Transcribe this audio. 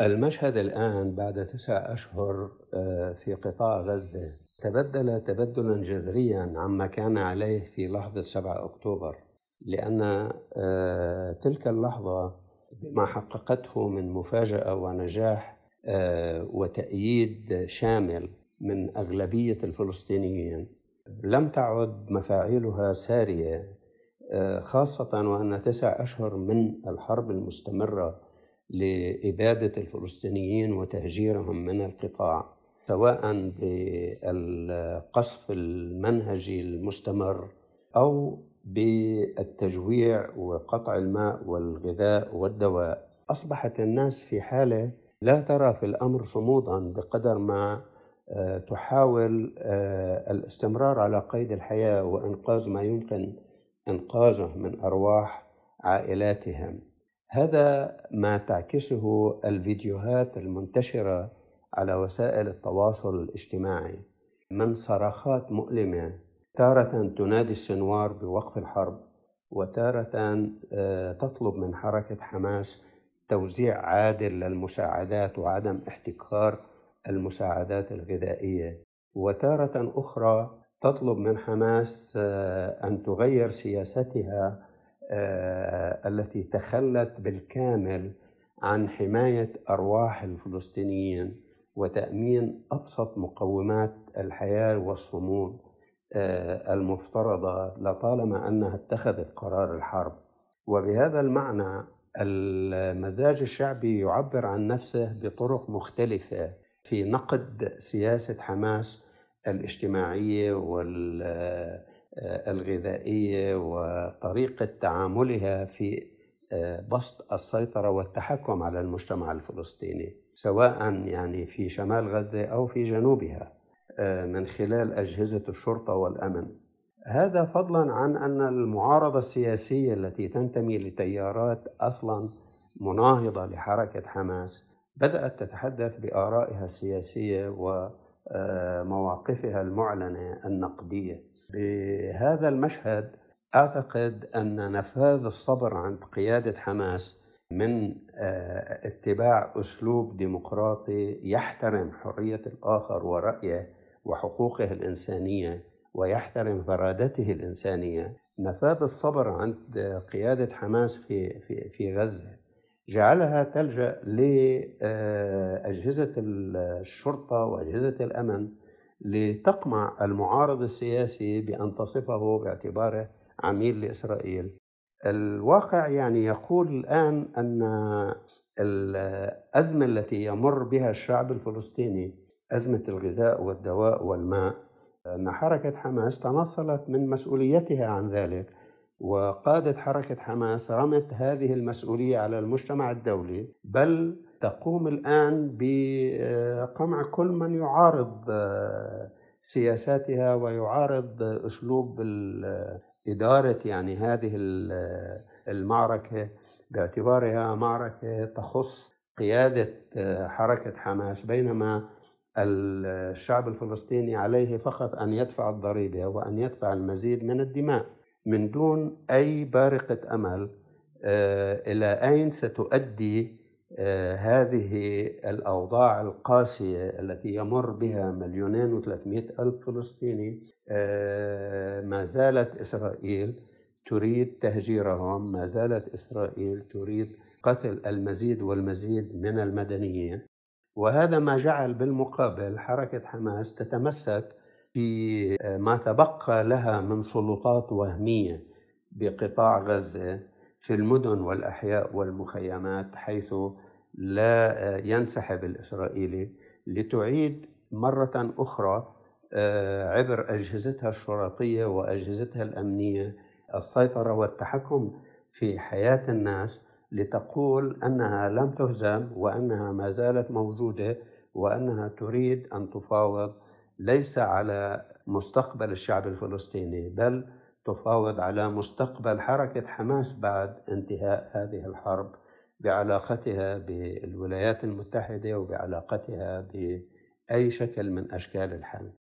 المشهد الآن بعد تسع أشهر آه، في قطاع غزة تبدل تبدلا جذريا عما كان عليه في لحظة 7 أكتوبر لأن آه، تلك اللحظة بما حققته من مفاجأة ونجاح آه، وتأييد شامل من أغلبية الفلسطينيين لم تعد مفاعيلها سارية خاصة وأن تسع أشهر من الحرب المستمرة لإبادة الفلسطينيين وتهجيرهم من القطاع سواء بالقصف المنهجي المستمر أو بالتجويع وقطع الماء والغذاء والدواء أصبحت الناس في حالة لا ترى في الأمر صمودا بقدر ما آه، تحاول آه، الاستمرار على قيد الحياة وإنقاذ ما يمكن إنقاذه من أرواح عائلاتهم هذا ما تعكسه الفيديوهات المنتشرة على وسائل التواصل الاجتماعي من صرخات مؤلمة تارة تنادي السنوار بوقف الحرب وتارة آه، تطلب من حركة حماس توزيع عادل للمساعدات وعدم احتكار المساعدات الغذائية وتارة أخرى تطلب من حماس آه، أن تغير سياستها آه، التي تخلت بالكامل عن حماية أرواح الفلسطينيين وتأمين أبسط مقومات الحياة والصمود آه، المفترضة لطالما أنها اتخذت قرار الحرب وبهذا المعنى المزاج الشعبي يعبر عن نفسه بطرق مختلفة في نقد سياسة حماس الاجتماعية وال آه، الغذائيه وطريقه تعاملها في آه، بسط السيطره والتحكم على المجتمع الفلسطيني سواء يعني في شمال غزه او في جنوبها آه، من خلال اجهزه الشرطه والامن هذا فضلا عن ان المعارضه السياسيه التي تنتمي لتيارات اصلا مناهضه لحركه حماس بدات تتحدث بارائها السياسيه ومواقفها المعلنه النقديه بهذا المشهد اعتقد ان نفاذ الصبر عند قياده حماس من آه، اتباع اسلوب ديمقراطي يحترم حريه الاخر ورايه وحقوقه الانسانيه ويحترم فرادته الانسانيه نفاذ الصبر عند قياده حماس في في في غزه جعلها تلجا لاجهزه آه، الشرطه واجهزه الامن لتقمع المعارض السياسي بأن تصفه باعتباره عميل لإسرائيل الواقع يعني يقول الآن أن الأزمة التي يمر بها الشعب الفلسطيني أزمة الغذاء والدواء والماء أن حركة حماس تنصلت من مسؤوليتها عن ذلك وقادة حركة حماس رمت هذه المسؤولية على المجتمع الدولي بل تقوم الآن بقمع كل من يعارض آه، سياساتها ويعارض أسلوب إدارة يعني هذه آه، المعركة باعتبارها معركة تخص قيادة آه، حركة حماس بينما الشعب الفلسطيني عليه فقط أن يدفع الضريبة وأن يدفع المزيد من الدماء من دون أي بارقة أمل آه، إلى أين ستؤدي آه، هذه الأوضاع القاسية التي يمر بها مليونين وثلاثمائة ألف فلسطيني آه، ما زالت إسرائيل تريد تهجيرهم ما زالت إسرائيل تريد قتل المزيد والمزيد من المدنيين وهذا ما جعل بالمقابل حركة حماس تتمسك في آه، ما تبقى لها من سلطات وهمية بقطاع غزة في المدن والأحياء والمخيمات حيث لا آه، ينسحب الإسرائيلي لتعيد مرة أخرى آه، عبر أجهزتها الشرطية وأجهزتها الأمنية السيطرة والتحكم في حياة الناس لتقول أنها لم تهزم وأنها ما زالت موجودة وأنها تريد أن تفاوض ليس على مستقبل الشعب الفلسطيني بل تفاوض على مستقبل حركة حماس بعد انتهاء هذه الحرب بعلاقتها بالولايات المتحدة وبعلاقتها بأي شكل من أشكال الحل